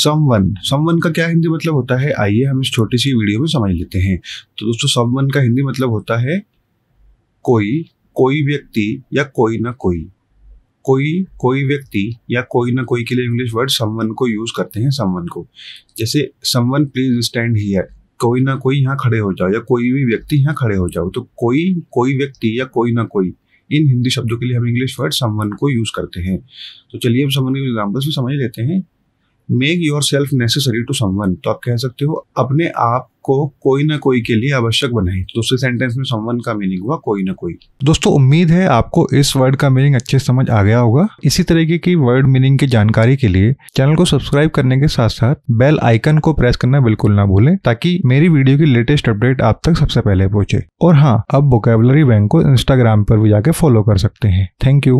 someone someone का क्या हिंदी मतलब होता है आइए हम इस छोटी सी वीडियो में समझ लेते हैं तो दोस्तों समवन का हिंदी मतलब होता है कोई कोई व्यक्ति या कोई ना कोई कोई कोई व्यक्ति या कोई ना कोई के लिए इंग्लिश वर्ड समवन को यूज करते हैं समवन को जैसे समवन प्लीज स्टैंड हियर कोई ना कोई यहाँ खड़े हो जाओ या कोई भी व्यक्ति यहाँ खड़े हो जाओ तो कोई कोई व्यक्ति या कोई ना कोई इन हिंदी शब्दों के लिए हम इंग्लिश वर्ड समवन को यूज करते हैं तो चलिए हम समवन के एग्जाम्पल्स भी समझ लेते हैं make yourself necessary to someone तो आप कह सकते हो अपने आप को कोई ना कोई के लिए आवश्यक बनाए दूसरे सेंटेंस में समवन का मीनिंग हुआ कोई ना कोई दोस्तों उम्मीद है आपको इस वर्ड का मीनिंग अच्छे समझ आ गया होगा इसी तरीके की वर्ड मीनिंग की जानकारी के लिए चैनल को सब्सक्राइब करने के साथ साथ बेल आइकन को प्रेस करना बिल्कुल ना भूलें ताकि मेरी वीडियो की लेटेस्ट अपडेट आप तक सबसे पहले पहुंचे और हाँ अब वोकेबलरी बैंक को इंस्टाग्राम पर भी जाके फॉलो कर सकते हैं थैंक यू